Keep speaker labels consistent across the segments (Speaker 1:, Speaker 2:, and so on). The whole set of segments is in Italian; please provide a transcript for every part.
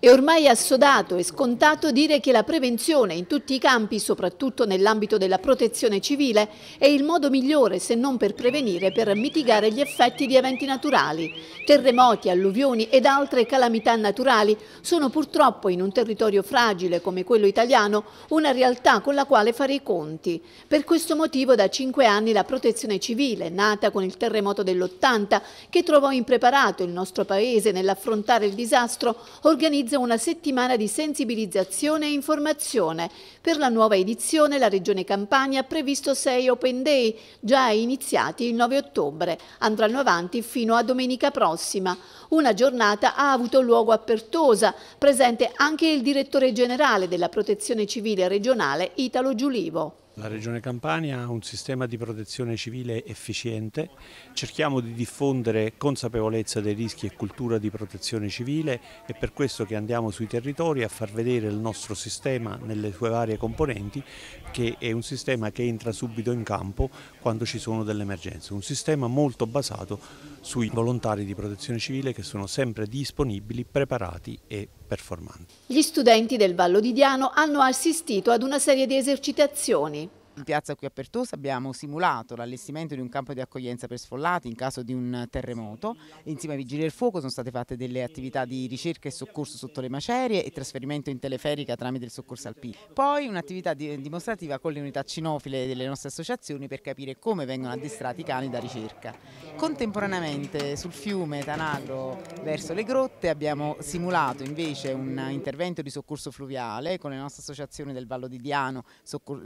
Speaker 1: È ormai assodato e scontato dire che la prevenzione in tutti i campi, soprattutto nell'ambito della protezione civile, è il modo migliore, se non per prevenire, per mitigare gli effetti di eventi naturali. Terremoti, alluvioni ed altre calamità naturali sono purtroppo in un territorio fragile come quello italiano una realtà con la quale fare i conti. Per questo motivo da cinque anni la protezione civile, nata con il terremoto dell'80, che trovò impreparato il nostro Paese nell'affrontare il disastro, organizza organizza una settimana di sensibilizzazione e informazione. Per la nuova edizione la Regione Campania ha previsto sei Open Day, già iniziati il 9 ottobre. Andranno avanti fino a domenica prossima. Una giornata ha avuto luogo a Pertosa, presente anche il direttore generale della Protezione Civile regionale Italo Giulivo.
Speaker 2: La Regione Campania ha un sistema di protezione civile efficiente, cerchiamo di diffondere consapevolezza dei rischi e cultura di protezione civile è per questo che andiamo sui territori a far vedere il nostro sistema nelle sue varie componenti che è un sistema che entra subito in campo quando ci sono delle emergenze, un sistema molto basato sui volontari di protezione civile che sono sempre disponibili, preparati e performanti.
Speaker 1: Gli studenti del Vallo di Diano hanno assistito ad una serie di esercitazioni.
Speaker 3: In piazza qui a Pertosa abbiamo simulato l'allestimento di un campo di accoglienza per sfollati in caso di un terremoto. Insieme ai Vigili del Fuoco sono state fatte delle attività di ricerca e soccorso sotto le macerie e trasferimento in teleferica tramite il soccorso alpino. Poi un'attività dimostrativa con le unità cinofile delle nostre associazioni per capire come vengono addestrati i cani da ricerca. Contemporaneamente sul fiume Tanagro verso le grotte abbiamo simulato invece un intervento di soccorso fluviale con le nostre associazioni del Vallo di Diano,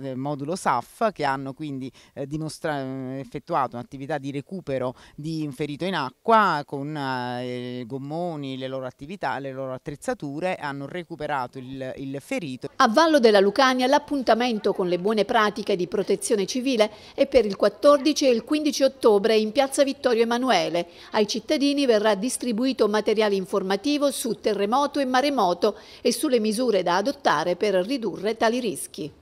Speaker 3: eh, modulo SAF staff che hanno quindi eh, dimostra- eh, effettuato un'attività di recupero di un ferito in acqua con eh, gommoni, le loro attività, le loro attrezzature, hanno recuperato il, il ferito.
Speaker 1: A Vallo della Lucania l'appuntamento con le buone pratiche di protezione civile è per il 14 e il 15 ottobre in piazza Vittorio Emanuele. Ai cittadini verrà distribuito materiale informativo su terremoto e maremoto e sulle misure da adottare per ridurre tali rischi.